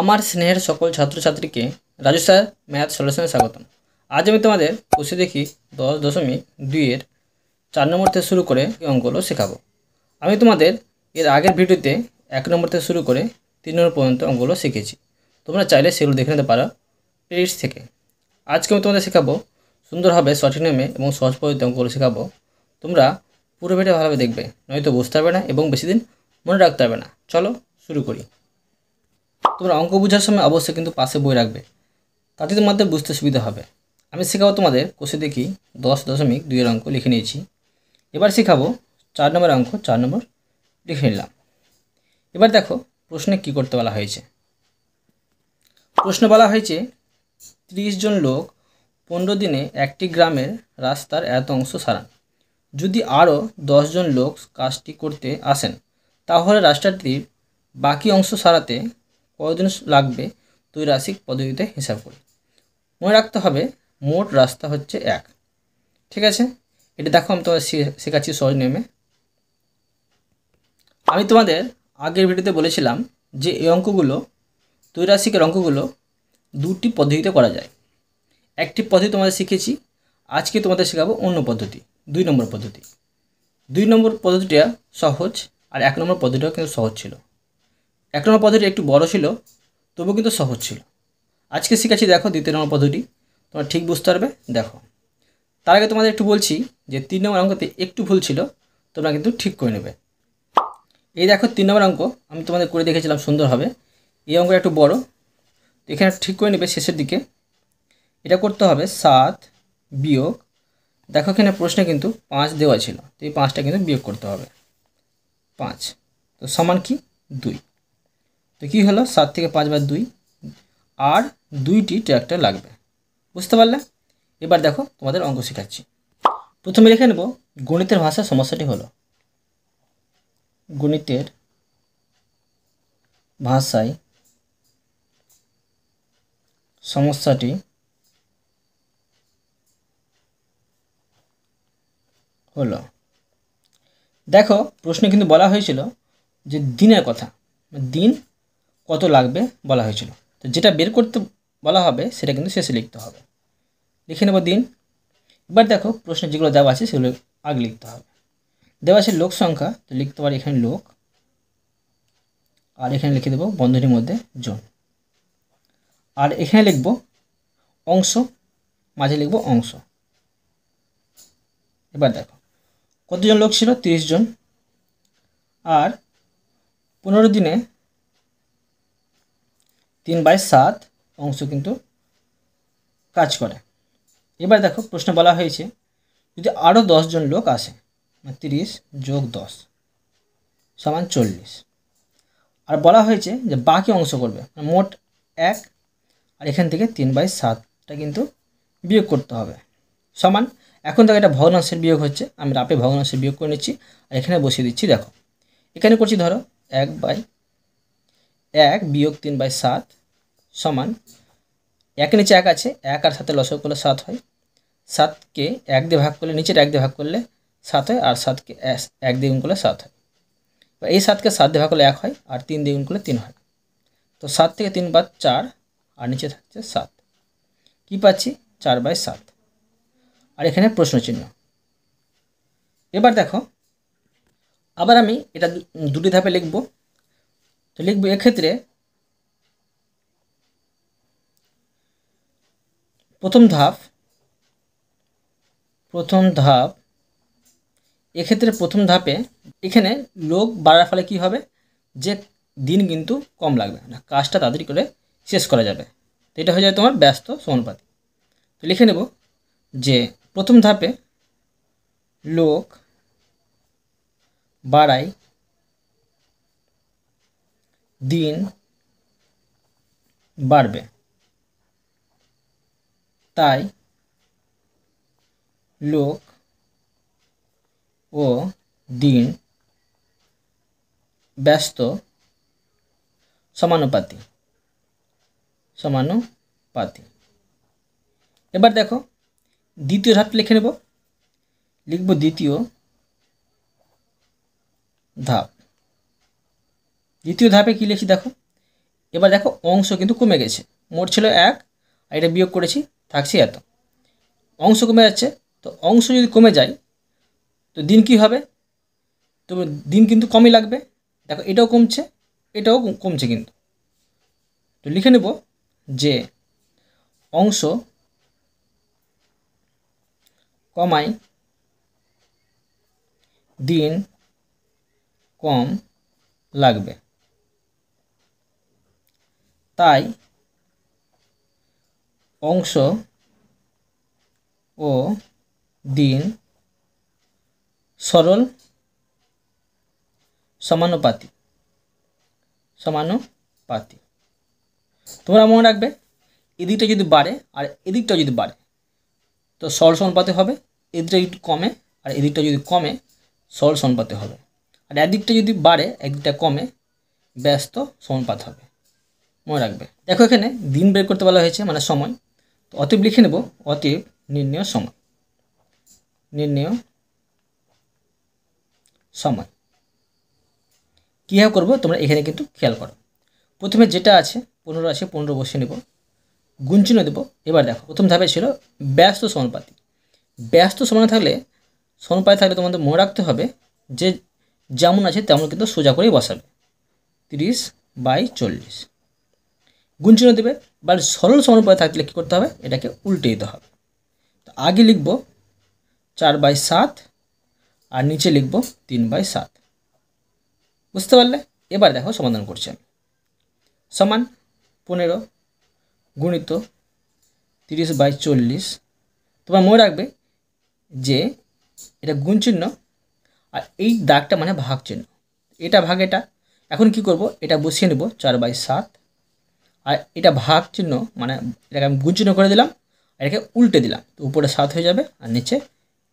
আমার স্নেহের সকল ছাত্রছাত্রীকে রাজু স্যার ম্যাথ সলিউশনে স্বাগতম আজ আমি তোমাদের কষে দেখি দশ দশমিক দুইয়ের চার নম্বর থেকে শুরু করে এই অঙ্কগুলো শেখাবো আমি তোমাদের এর আগের ভিডিওতে এক নম্বর থেকে শুরু করে তিন নম্বর পর্যন্ত অঙ্কগুলো শিখেছি তোমরা চাইলে সেগুলো দেখে নিতে পারো পেজ থেকে আজকে আমি তোমাদের শেখাবো সুন্দরভাবে সঠিক নেমে এবং সহজ পদ্ধতি অঙ্কগুলো শেখাবো তোমরা পুরো ভিডিও ভালোভাবে দেখবে নয়তো বুঝতে পারবে না এবং বেশি দিন মনে রাখতে পারবে না চলো শুরু করি তোমরা অঙ্ক বোঝার সময় অবশ্যই কিন্তু পাশে বই রাখবে তাতে তোমাদের বুঝতে সুবিধা হবে আমি শেখাবো তোমাদের কোষে দেখি দশ দশমিক দুইয়ের অঙ্ক লিখে নিয়েছি এবার শেখাবো চার নম্বর অঙ্ক চার নম্বর লিখে নিলাম এবার দেখো প্রশ্নে কি করতে বলা হয়েছে প্রশ্ন বলা হয়েছে ত্রিশ জন লোক পনেরো দিনে একটি গ্রামের রাস্তার এত অংশ সারান যদি আরও জন লোক কাজটি করতে আসেন তাহলে রাস্তাটির বাকি অংশ সারাতে কতদিন লাগবে দুই রাশিক পদ্ধতিতে হিসাব করি মনে রাখতে হবে মোট রাস্তা হচ্ছে এক ঠিক আছে এটা দেখো আমি তোমার শেখাচ্ছি সহজ নেমে আমি তোমাদের আগের ভিডিওতে বলেছিলাম যে এই অঙ্কগুলো দুই রাশিকের অঙ্কগুলো দুটি পদ্ধতিতে করা যায় একটি পদ্ধতি তোমাদের শিখেছি আজকে তোমাদের শেখাবো অন্য পদ্ধতি দুই নম্বর পদ্ধতি দুই নম্বর পদ্ধতিটা সহজ আর এক নম্বর পদ্ধতিটাও কিন্তু সহজ ছিল এক নম্বর পদ্ধতি একটু বড় ছিল তবু কিন্তু সহজ ছিল আজকে শিখেছি দেখো দ্বিতীয় নম্বর পদ্ধতি তোমরা ঠিক বুঝতে পারবে দেখো তার আগে তোমাদের একটু বলছি যে তিন নম্বর অঙ্কতে একটু ভুল ছিল তোমরা কিন্তু ঠিক করে নেবে এই দেখো তিন নম্বর অঙ্ক আমি তোমাদের করে দেখেছিলাম সুন্দরভাবে এই অঙ্কটা একটু বড় এখানে ঠিক করে নেবে শেষের দিকে এটা করতে হবে সাত বিয়োগ দেখো এখানে প্রশ্নে কিন্তু পাঁচ দেওয়া ছিল তো এই পাঁচটা কিন্তু বিয়োগ করতে হবে পাঁচ তো সমান কি দুই তো কী হলো সাত থেকে পাঁচবার দুই আর দুইটি ট্র্যাক্টর লাগবে বুঝতে পারলে এবার দেখো তোমাদের অঙ্ক শেখাচ্ছি প্রথমে লিখে নেব গণিতের ভাষা সমস্যাটি হলো গণিতের ভাষায় সমস্যাটি হলো দেখো প্রশ্নে কিন্তু বলা হয়েছিল যে দিনের কথা দিন কত লাগবে বলা হয়েছিল তো যেটা বের করতে বলা হবে সেটা কিন্তু শেষে লিখতে হবে লিখে নেব দিন এবার দেখো প্রশ্নে যেগুলো দেওয়া আছে সেগুলো আগে লিখতে হবে দেওয়া আছে লোক সংখ্যা তো লিখতে পারি এখানে লোক আর এখানে লিখে দেবো বন্ধনীর মধ্যে জন আর এখানে লিখব অংশ মাঝে লিখব অংশ এবার দেখো কতজন লোক ছিল তিরিশ জন আর পনেরো দিনে তিন বাই সাত অংশ কিন্তু কাজ করে এবার দেখো প্রশ্ন বলা হয়েছে যদি আরও জন লোক আসে মানে তিরিশ যোগ দশ সমান চল্লিশ আর বলা হয়েছে যে বাকি অংশ করবে মানে মোট এক আর এখান থেকে তিন বাই সাতটা কিন্তু বিয়োগ করতে হবে সমান এখন দেখো এটা ভগ্নাংশের বিয়োগ হচ্ছে আমি রাপে ভগ্নাংশের বিয়োগ করে নিচ্ছি আর এখানে বসিয়ে দিচ্ছি দেখো এখানে করছি ধরো এক বাই এক বিয়োগ তিন বাই সাত সমান এক নিচে এক আছে এক আর সাথে লসক করলে সাত হয় সাতকে এক দিয়ে ভাগ করলে নিচের এক দিয়ে ভাগ করলে সাত হয় আর সাতকে এক দিয়ে করলে সাত হয় এই সাতকে সাত দিয়ে ভাগ করলে এক হয় আর তিন দিয়ে করলে তিন হয় তো সাত থেকে তিন বাদ চার আর নিচে থাকছে সাত কি পাচ্ছি চার বাই সাত আর এখানে প্রশ্ন চিহ্ন এবার দেখো আবার আমি এটা দুটি ধাপে লিখবো তো লিখবো এক্ষেত্রে প্রথম ধাপ প্রথম ধাপ এক্ষেত্রে প্রথম ধাপে এখানে লোক বাড়ার ফলে কী হবে যে দিন কিন্তু কম লাগবে না কাজটা তাড়াতাড়ি করে শেষ করা যাবে তো এটা হয়ে যাবে তোমার ব্যস্ত সমানুপাতি তো লিখে নেব যে প্রথম ধাপে লোক বাড়ায় দিন বাড়বে তাই লোক ও দিন ব্যস্ত সমানুপাতি সমানুপাতি এবার দেখো দ্বিতীয় ধাপ লিখে নেব লিখব দ্বিতীয় ধাপ দ্বিতীয় ধাপে কী লিখি দেখো এবার দেখো অংশ কিন্তু কমে গেছে মোট ছিল এক আর এটা বিয়োগ করেছি থাকছি এত অংশ কমে যাচ্ছে তো অংশ যদি কমে যায় তো দিন কি হবে তো দিন কিন্তু কমই লাগবে দেখো এটাও কমছে এটাও কমছে কিন্তু তো লিখে নেব যে অংশ কমাই দিন কম লাগবে তাই অংশ ও দিন সরল সমানুপাতি সমানুপাতি তোমরা মনে রাখবে এদিকটা যদি বাড়ে আর এদিকটা যদি বাড়ে তো সরল সমানুপাতে হবে এদিকটা যদি কমে আর এদিকটা যদি কমে সরল সমানুপাতে হবে আর এদিকটা যদি বাড়ে একদিকটা কমে ব্যস্ত সমানুপাত হবে মনে রাখবে দেখো এখানে দিন বের করতে বলা হয়েছে মানে সময় তো অতীব লিখে নেব অতীব নির্ণয় সময় নির্ণয় সময় কীভাবে করবো তোমরা এখানে কিন্তু খেয়াল করো প্রথমে যেটা আছে পনেরো আছে পনেরো বসে নেব গুঞ্চিনে দেবো এবার দেখো প্রথম ধাপে ছিল ব্যস্ত সমানুপাতি ব্যস্ত সমানে থাকলে সমানুপাতি থাকলে তোমাদের মনে রাখতে হবে যে যেমন আছে তেমন কিন্তু সোজা করেই বসাবে তিরিশ বাই চল্লিশ গুণ চিহ্ন দেবে বা সরল সমানুপাতে থাকলে কী করতে হবে এটাকে উল্টে দিতে হবে তো আগে লিখব চার বাই সাত আর নিচে লিখব তিন বাই সাত বুঝতে পারলে এবার দেখো সমাধান করছি আমি সমান পনেরো গুণিত তিরিশ বাই চল্লিশ তোমার মনে রাখবে যে এটা গুণ চিহ্ন আর এই দাগটা মানে ভাগ চিহ্ন এটা ভাগ এটা এখন কি করব এটা বসিয়ে নেব চার বাই সাত আর এটা ভাগ চিহ্ন মানে এটাকে আমি গুণ চিহ্ন করে দিলাম এটাকে উল্টে দিলাম তো উপরে সাত হয়ে যাবে আর নিচে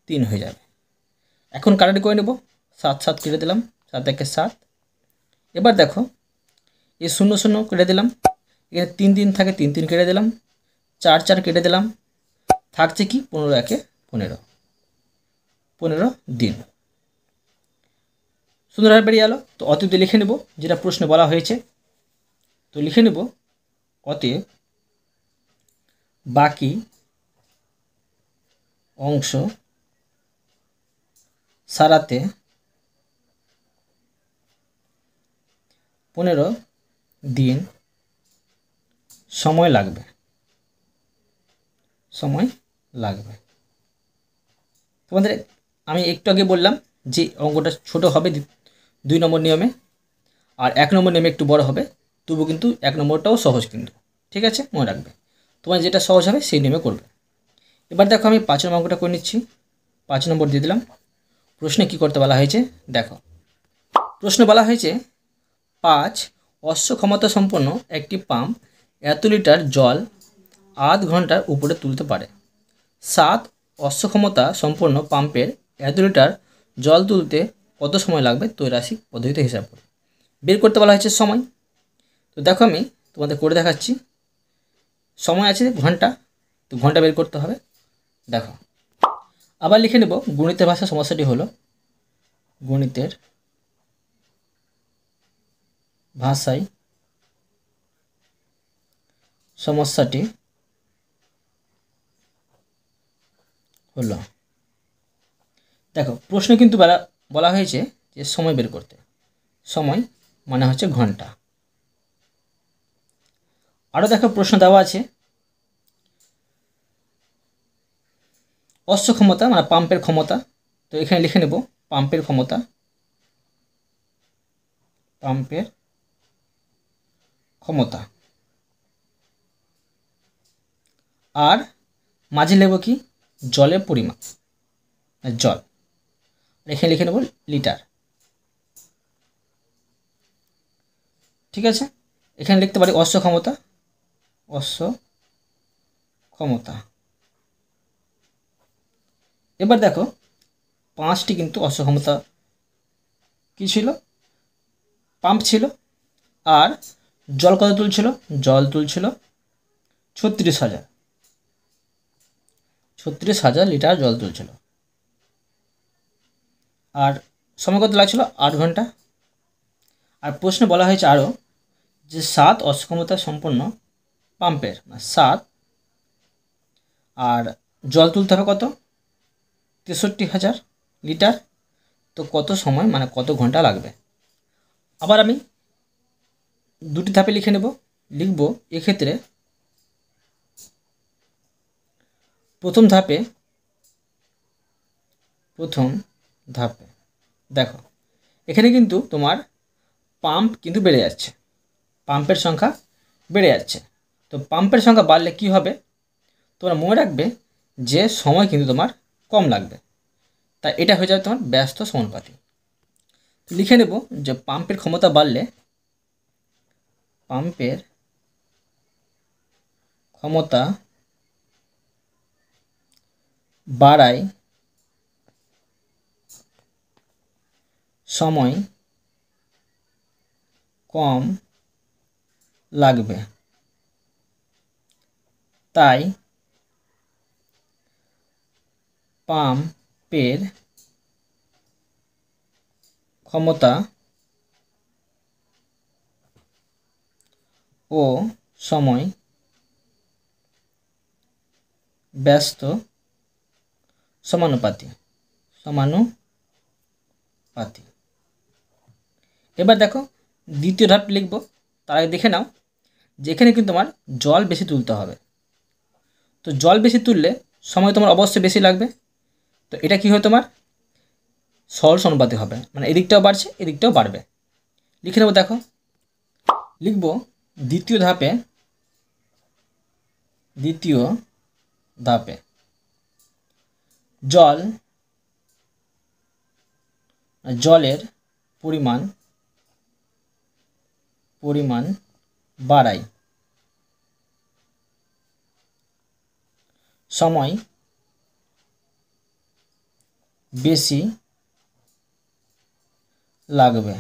তিন হয়ে যাবে এখন কাটাটি করে নেব সাত সাত কেটে দিলাম সাত একে সাত এবার দেখো এই শূন্য শূন্য কেটে দিলাম এখানে তিন তিন থাকে তিন তিন কেটে দিলাম চার চার কেটে দিলাম থাকছে কি পনেরো একে পনেরো পনেরো দিন সুন্দরভাবে বেরিয়ে গেলো তো অতীতে লিখে নেব যেটা প্রশ্নে বলা হয়েছে তো লিখে নেব অতএব বাকি অংশ সারাতে পনেরো দিন সময় লাগবে সময় লাগবে তোমাদের আমি একটু আগে বললাম যে অঙ্কটা ছোট হবে দুই নম্বর নিয়মে আর এক নম্বর নিয়মে একটু বড় হবে তবু কিন্তু এক নম্বরটাও সহজ কিন্তু ঠিক আছে মনে রাখবে তোমার যেটা সহজ হবে সেই নিয়মে করবে এবার দেখো আমি পাঁচ নম্বর অঙ্কটা করে নিচ্ছি পাঁচ নম্বর দিয়ে দিলাম প্রশ্নে কি করতে বলা হয়েছে দেখো প্রশ্ন বলা হয়েছে পাঁচ অশ্ব ক্ষমতা সম্পন্ন একটি পাম্প এত লিটার জল আধ ঘন্টার উপরে তুলতে পারে সাত অশ্ব ক্ষমতা সম্পন্ন পাম্পের এত লিটার জল তুলতে কত সময় লাগবে তৈরাসিক পদ্ধতিতে হিসাব করে বের করতে বলা হয়েছে সময় তো দেখো আমি তোমাদের করে দেখাচ্ছি সময় আছে ঘন্টা তো ঘন্টা বের করতে হবে দেখো আবার লিখে নেব গণিতের ভাষা সমস্যাটি হলো গণিতের ভাষায় সমস্যাটি হলো দেখো প্রশ্ন কিন্তু বলা হয়েছে যে সময় বের করতে সময় মানে হচ্ছে ঘন্টা আরও দেখো প্রশ্ন দেওয়া আছে অশ্ব ক্ষমতা মানে পাম্পের ক্ষমতা তো এখানে লিখে নেব পাম্পের ক্ষমতা পাম্পের ক্ষমতা আর মাঝে নেব কি জলের পরিমাণ মানে জল এখানে লিখে নেব লিটার ঠিক আছে এখানে লিখতে পারি অশ্ব ক্ষমতা অশ্ব ক্ষমতা এবার দেখো পাঁচটি কিন্তু অশ্ব ক্ষমতা কী ছিল পাম্প ছিল আর জল কত তুলছিল জল তুলছিল ছত্রিশ হাজার ছত্রিশ হাজার লিটার জল তুলছিল আর সময় কত লাগছিল আট ঘন্টা আর প্রশ্নে বলা হয়েছে আরও যে সাত অসক্ষমতা সম্পন্ন পাম্পের মানে সাত আর জল তুলতে হবে কত তেষট্টি হাজার লিটার তো কত সময় মানে কত ঘন্টা লাগবে আবার আমি দুটি ধাপে লিখে নেব লিখব এক্ষেত্রে প্রথম ধাপে প্রথম ধাপে দেখো এখানে কিন্তু তোমার পাম্প কিন্তু বেড়ে যাচ্ছে পাম্পের সংখ্যা বেড়ে যাচ্ছে তো পাম্পের সংখ্যা বাড়লে কি হবে তোমরা মনে রাখবে যে সময় কিন্তু তোমার কম লাগবে তাই এটা হয়ে যাবে তোমার ব্যস্ত সমানুপাতি লিখে নেব যে পাম্পের ক্ষমতা বাড়লে পাম্পের ক্ষমতা বাড়ায় সময় কম লাগবে তাই পাম্পের ক্ষমতা ও সময় ব্যস্ত সমানুপাতি সমানুপাতি এবার দেখো দ্বিতীয় ধাপ লিখব তার আগে দেখে নাও যেখানে কিন্তু তোমার জল বেশি তুলতে হবে তো জল বেশি তুললে সময় তোমার অবশ্যই বেশি লাগবে তো এটা কি হয় তোমার সহজ অনুপাতে হবে মানে এদিকটাও বাড়ছে এদিকটাও বাড়বে লিখে নেবো দেখো লিখব দ্বিতীয় ধাপে দ্বিতীয় ধাপে জল জলের পরিমাণ পরিমাণ বাড়ায় সময় বেশি লাগবে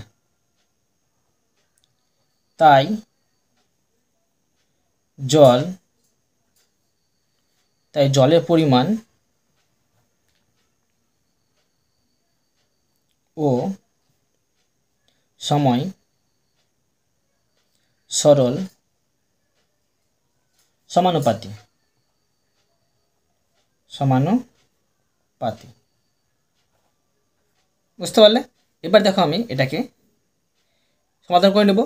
তাই জল তাই জলের পরিমাণ ও সময় সরল সমানুপাতি সমানুপাতি বুঝতে পারলে এবার দেখো আমি এটাকে সমাধান করে নেব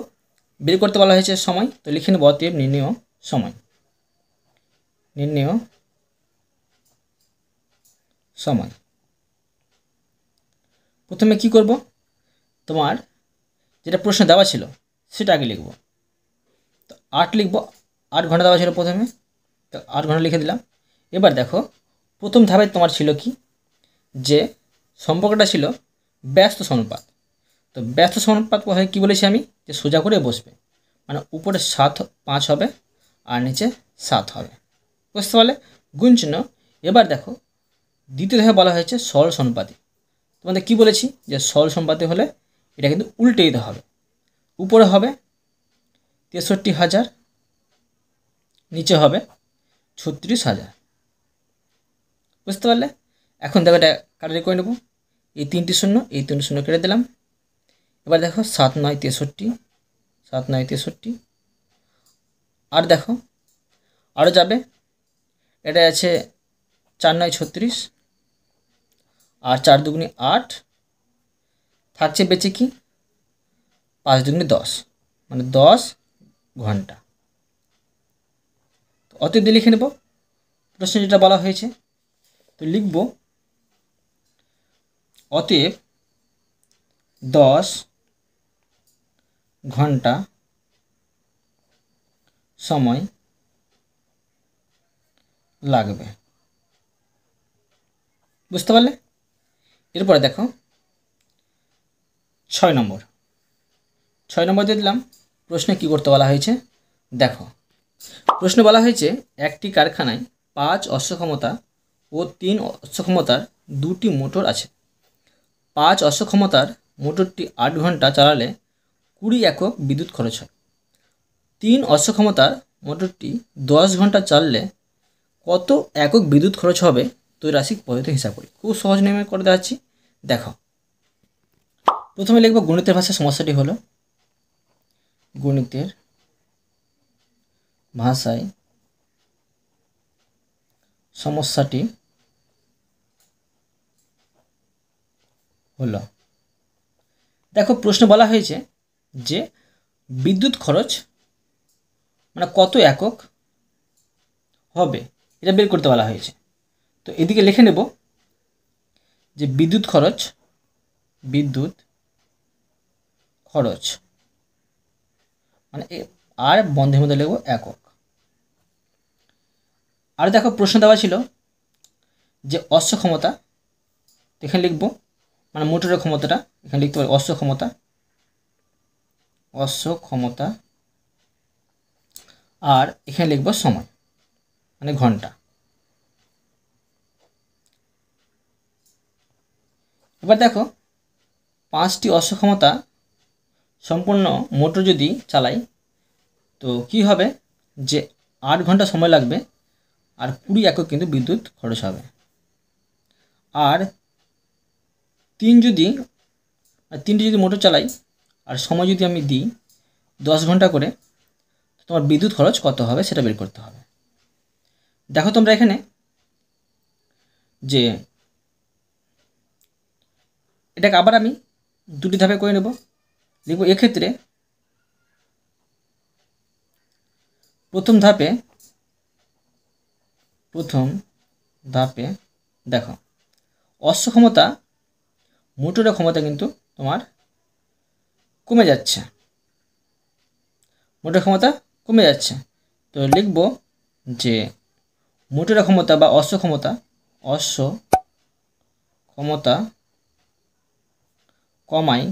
বের করতে বলা হয়েছে সময় তো লিখে নেব অতএব নির্ণয় সময় নির্ণয় সময় প্রথমে কি করব তোমার যেটা প্রশ্ন দেওয়া ছিল সেটা আগে লিখব তো আট লিখব আট ঘন্টা দেওয়া ছিল প্রথমে তো আট ঘন্টা লিখে দিলাম এবার দেখো প্রথম ধাপে তোমার ছিল কি যে সম্পর্কটা ছিল ব্যস্ত সমপাত তো ব্যস্ত সমপাত হয়ে কী বলেছি আমি যে সোজা করে বসবে মানে উপরে সাত পাঁচ হবে আর নিচে সাত হবে বুঝতে পারলে গুঞ্চন এবার দেখো দ্বিতীয় ধাপে বলা হয়েছে সরল সম্পাতি তোমাদের কি বলেছি যে সরল সম্পাতি হলে এটা কিন্তু উল্টে দিতে হবে উপরে হবে তেষট্টি হাজার নিচে হবে ছত্রিশ হাজার বুঝতে পারলে এখন দেখো এটা কাটারি করে নেবো এই তিনটি শূন্য এই তিনটি শূন্য কেটে দিলাম এবার দেখো সাত নয় তেষট্টি সাত নয় তেষট্টি আর দেখো আরও যাবে এটা আছে চার নয় ছত্রিশ আর চার দুগুনি আট থাকছে বেঁচে কি পাঁচ দুগুনি দশ মানে দশ ঘন্টা অতএব লিখে নেব প্রশ্ন যেটা বলা হয়েছে তো লিখব অতএব দশ ঘন্টা সময় লাগবে বুঝতে পারলে এরপরে দেখো ছয় নম্বর ছয় নম্বর দিয়ে দিলাম প্রশ্নে কি করতে বলা হয়েছে দেখো প্রশ্ন বলা হয়েছে একটি কারখানায় পাঁচ অশ্বক্ষমতা ও তিন অসক্ষমতার দুটি মোটর আছে পাঁচ অসক্ষমতার মোটরটি আট ঘন্টা চালালে কুড়ি একক বিদ্যুৎ খরচ হয় তিন অসক্ষমতার মোটরটি দশ ঘন্টা চাললে কত একক বিদ্যুৎ খরচ হবে তৈরাসিক পদ্ধতি হিসাব করি খুব সহজ নিয়মে করে দেখাচ্ছি দেখো প্রথমে লিখবো গণিতের ভাষায় সমস্যাটি হলো গণিতের ভাষায় সমস্যাটি হলো দেখো প্রশ্ন বলা হয়েছে যে বিদ্যুৎ খরচ মানে কত একক হবে এটা বের করতে বলা হয়েছে তো এদিকে লিখে নেব যে বিদ্যুৎ খরচ বিদ্যুৎ খরচ মানে আর বন্ধের মধ্যে লিখব একক আর দেখো প্রশ্ন দেওয়া ছিল যে অস্ত্র ক্ষমতা এখানে লিখবো মানে মোটরের ক্ষমতাটা এখানে লিখতে পারি অশ্ব ক্ষমতা অশ্ব ক্ষমতা আর এখানে লিখব সময় মানে ঘন্টা এবার দেখো পাঁচটি অশ্ব ক্ষমতা সম্পূর্ণ মোটর যদি চালাই তো কি হবে যে আট ঘন্টা সময় লাগবে আর কুড়ি একক কিন্তু বিদ্যুৎ খরচ হবে আর তিন যদি আর তিনটে যদি মোটর চালাই আর সময় যদি আমি দিই দশ ঘন্টা করে তোমার বিদ্যুৎ খরচ কত হবে সেটা বের করতে হবে দেখো তোমরা এখানে যে এটাকে আবার আমি দুটি ধাপে করে নেব দেখব এক্ষেত্রে প্রথম ধাপে প্রথম ধাপে দেখো অসক্ষমতা মোটরের ক্ষমতা কিন্তু তোমার কমে যাচ্ছে মোটরের ক্ষমতা কমে যাচ্ছে তো লিখব যে মোটরের ক্ষমতা বা অশ্ব ক্ষমতা অশ্ব ক্ষমতা কমাই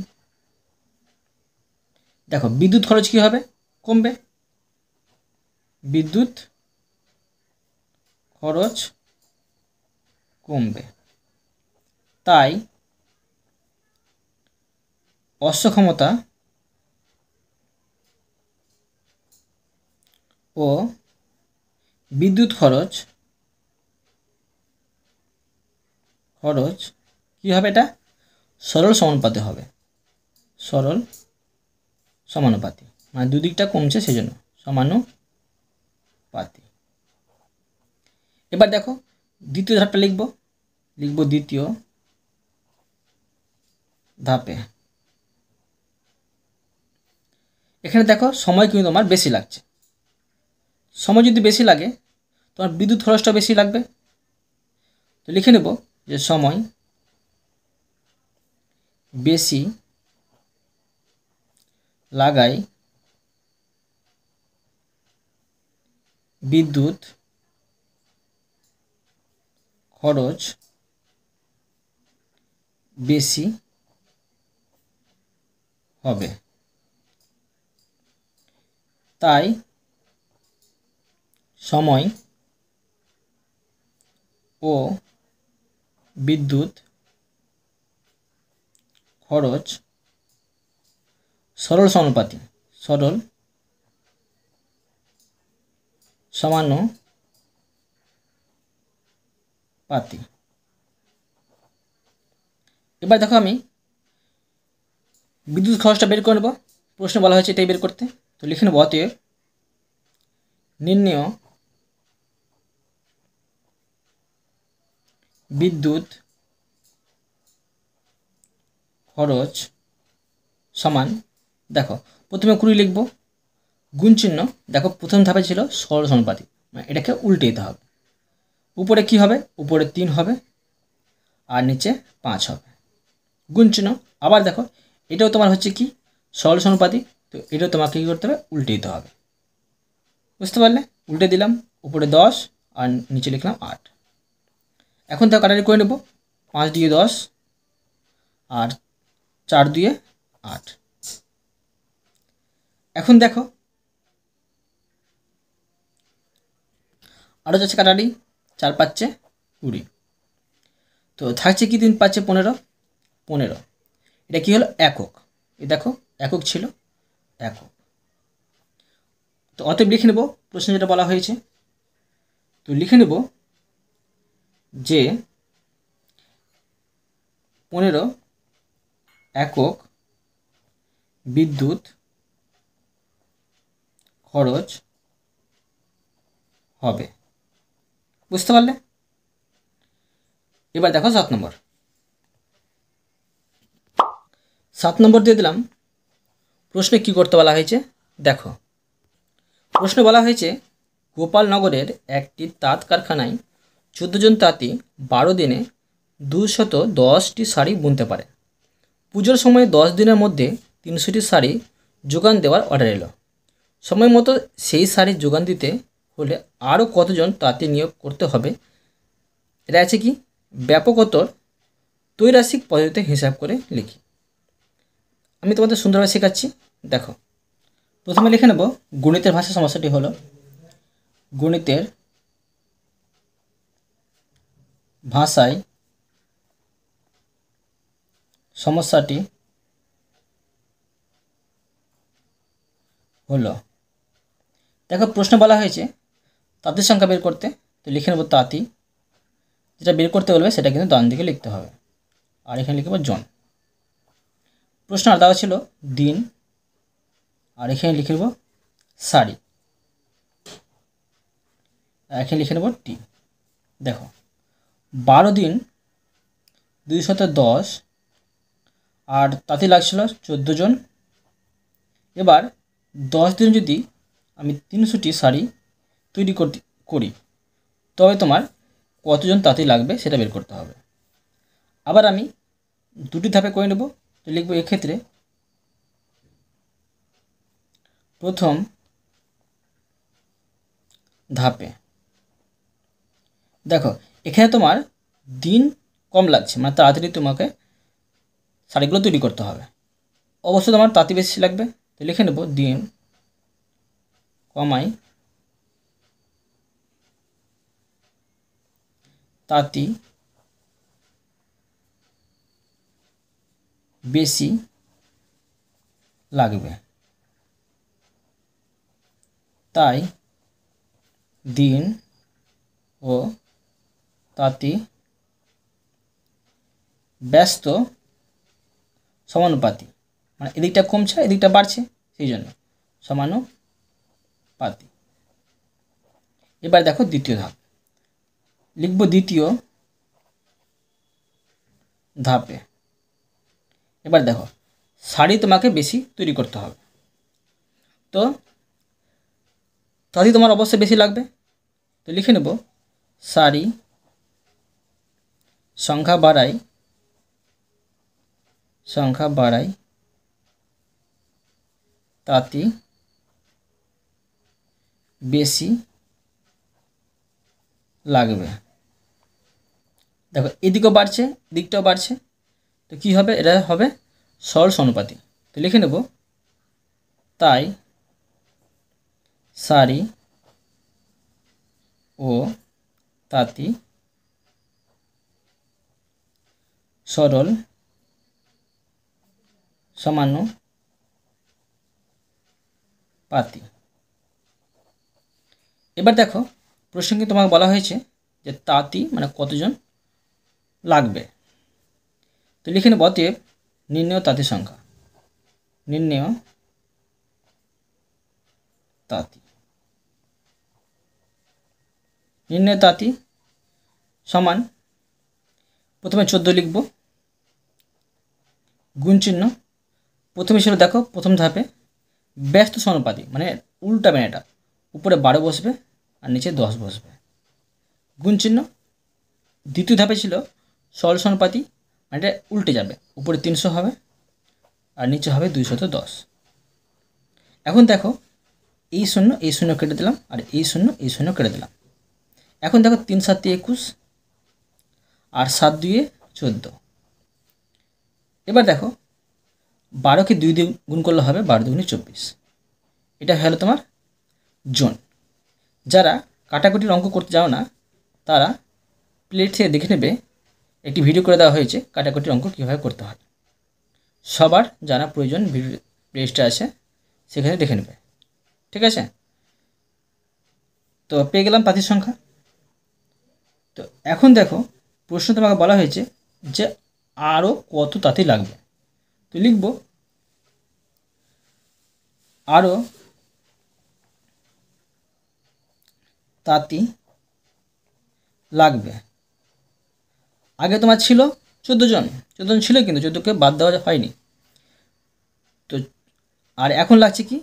দেখো বিদ্যুৎ খরচ কি হবে কমবে বিদ্যুৎ খরচ কমবে তাই অশ্বক্ষমতা ও বিদ্যুৎ খরচ খরচ কী হবে এটা সরল সমানুপাতে হবে সরল সমানুপাতি মানে দুদিকটা কমছে সেজন্য সমানুপাতি এবার দেখো দ্বিতীয় ধাপটা লিখব লিখব দ্বিতীয় ধাপে এখানে দেখো সময় কিন্তু তোমার বেশি লাগছে সময় যদি বেশি লাগে তোমার বিদ্যুৎ খরচটা বেশি লাগবে তো লিখে নেব যে সময় বেশি লাগাই বিদ্যুৎ খরচ বেশি হবে তাই সময় ও বিদ্যুৎ খরচ সরল সমানুপাতি সরল সমানুপাতি এবার দেখো আমি বিদ্যুৎ খরচটা বের করে নেব প্রশ্ন বলা হয়েছে এটাই বের করতে তো লিখে নেব অতএব নির্ণয় বিদ্যুৎ খরচ সমান দেখো প্রথমে কুড়ি লিখব গুণ চিহ্ন দেখো প্রথম ধাপে ছিল সরল সমানুপাতিক মানে এটাকে উল্টে দিতে হবে উপরে কি হবে উপরে তিন হবে আর নিচে পাঁচ হবে গুণ চিহ্ন আবার দেখো এটাও তোমার হচ্ছে কি সরল সমানুপাতিক তো এটা তোমাকে কী করতে হবে উল্টে দিতে হবে বুঝতে পারলে উল্টে দিলাম উপরে দশ আর নিচে লিখলাম আট এখন তা কাটারি করে নেব পাঁচ দিয়ে দশ আর চার দিয়ে আট এখন দেখো আরও যাচ্ছে কাটারি চার পাচ্ছে কুড়ি তো থাকছে কি দিন পাচ্ছে পনেরো পনেরো এটা কি হলো একক এ দেখো একক ছিল একক তো অতএব লিখে নেব প্রশ্ন যেটা বলা হয়েছে তো লিখে নেব যে পনেরো একক বিদ্যুৎ খরচ হবে বুঝতে পারলে এবার দেখো সাত নম্বর সাত নম্বর দিয়ে দিলাম প্রশ্নে কি করতে বলা হয়েছে দেখো প্রশ্নে বলা হয়েছে গোপালনগরের একটি তাঁত কারখানায় চোদ্দোজন তাঁতি বারো দিনে দুশত দশটি শাড়ি বুনতে পারে পুজোর সময় দশ দিনের মধ্যে তিনশোটি শাড়ি যোগান দেওয়ার অর্ডার এলো সময় মতো সেই শাড়ি যোগান দিতে হলে আরও কতজন তাঁতি নিয়োগ করতে হবে এটা আছে কি ব্যাপকতর তৈরাসিক পদ্ধতিতে হিসাব করে লিখি আমি তোমাদের সুন্দরভাবে শেখাচ্ছি দেখো প্রথমে লিখে নেব গণিতের ভাষা সমস্যাটি হলো গণিতের ভাষায় সমস্যাটি হলো দেখো প্রশ্ন বলা হয়েছে তাঁতির সংখ্যা বের করতে তো লিখে নেব তাঁতি যেটা বের করতে বলবে সেটা কিন্তু ডান দিকে লিখতে হবে আর এখানে লিখব জন প্রশ্ন আর দেওয়া ছিল দিন আর এখানে লিখে নেব শাড়ি এখানে লিখে নেব টি দেখো বারো দিন দুইশত দশ আর তাতে লাগছিল চোদ্দো জন এবার দশ দিন যদি আমি তিনশোটি শাড়ি তৈরি করতে করি তবে তোমার কতজন তাঁতি লাগবে সেটা বের করতে হবে আবার আমি দুটি ধাপে করে নেব তো লিখবো এক্ষেত্রে প্রথম ধাপে দেখো এখানে তোমার দিন কম লাগছে মানে তাড়াতাড়ি তোমাকে শাড়িগুলো তৈরি করতে হবে অবশ্য তোমার তাঁতি বেশি লাগবে তো লিখে নেব দিন কমাই তাঁতি বেশি লাগবে তাই দিন ও তাতে ব্যস্ত সমানুপাতি মানে এদিকটা কমছে এদিকটা বাড়ছে সেই জন্য সমানুপাতি এবার দেখো দ্বিতীয় ধাপ লিখব দ্বিতীয় ধাপে এবার দেখো শাড়ি তোমাকে বেশি তৈরি করতে হবে তো তাতেই তোমার অবশ্যই বেশি লাগবে তো লিখে নেব সারি সংখ্যা বাড়াই সংখ্যা বাড়াই তাতে বেশি লাগবে দেখো এদিকেও বাড়ছে দিকটাও বাড়ছে তো কি হবে এটা হবে সরস অনুপাতি তো লিখে নেব তাই শাড়ি ও তাঁতি সরল সামান্য পাতি এবার দেখো প্রসঙ্গে তোমাকে বলা হয়েছে যে তাঁতি মানে কতজন লাগবে তো লিখে নেব অতএব নির্ণয় তাঁতি সংখ্যা নির্ণয় তাঁতি নির্ণয় তাঁতি সমান প্রথমে চোদ্দো লিখব গুণ চিহ্ন প্রথম হিসেবে দেখো প্রথম ধাপে ব্যস্ত সমানুপাতি মানে উল্টাবেন মানে এটা উপরে বারো বসবে আর নিচে দশ বসবে গুণ চিহ্ন দ্বিতীয় ধাপে ছিল সরল সমানুপাতি মানে এটা উল্টে যাবে উপরে তিনশো হবে আর নিচে হবে দুইশত দশ এখন দেখো এই শূন্য এই শূন্য কেটে দিলাম আর এই শূন্য এই শূন্য কেটে দিলাম এখন দেখো তিন সাতে একুশ আর সাত দুয়ে চোদ্দো এবার দেখো বারোকে দুই দিয়ে গুণ করলে হবে বারো দুগুণে চব্বিশ এটা হলো তোমার জোন যারা কাটাকুটির অঙ্ক করতে যাও না তারা প্লেট থেকে দেখে নেবে একটি ভিডিও করে দেওয়া হয়েছে কাটাকুটির অঙ্ক কীভাবে করতে হয় সবার জানা প্রয়োজন ভিডিও প্লেলিস্টে আছে সেখানে দেখে নেবে ঠিক আছে তো পেয়ে গেলাম পাতির সংখ্যা তো এখন দেখো প্রশ্ন তোমাকে বলা হয়েছে যে আরও কত তাঁতি লাগবে তো লিখব আরও তাঁতি লাগবে আগে তোমার ছিল চোদ্দো জন চোদ্দো জন ছিল কিন্তু চোদ্দোকে বাদ দেওয়া হয়নি তো আর এখন লাগছে কি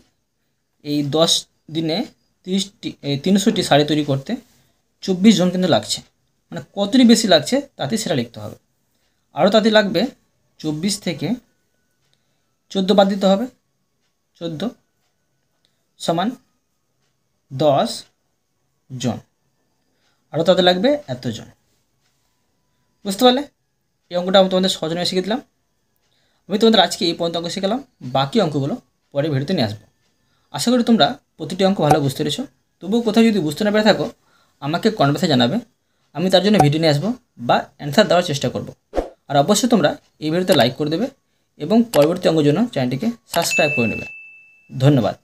এই দশ দিনে তিরিশটি তিনশোটি শাড়ি তৈরি করতে চব্বিশ জন কিন্তু লাগছে মানে কতটি বেশি লাগছে তাতে সেটা লিখতে হবে আরও তাতে লাগবে চব্বিশ থেকে চোদ্দো বাদ দিতে হবে চোদ্দো সমান দশ জন আরও তাতে লাগবে এতজন বুঝতে পারলে এই অঙ্কটা আমি তোমাদের সহজনে শিখে দিলাম আমি তোমাদের আজকে এই পর্যন্ত অঙ্ক শিখালাম বাকি অঙ্কগুলো পরে ভিডিওতে নিয়ে আসবো আশা করি তোমরা প্রতিটি অঙ্ক ভালো বুঝতে পেরেছো তবুও কোথাও যদি বুঝতে না পেরে থাকো আমাকে কনভার্সে জানাবে আমি তার জন্য ভিডিও নিয়ে আসবো বা অ্যান্সার দেওয়ার চেষ্টা করব। আর অবশ্যই তোমরা এই ভিডিওতে লাইক করে দেবে এবং পরবর্তী অঙ্গ জন্য চ্যানেলটিকে সাবস্ক্রাইব করে নেবে ধন্যবাদ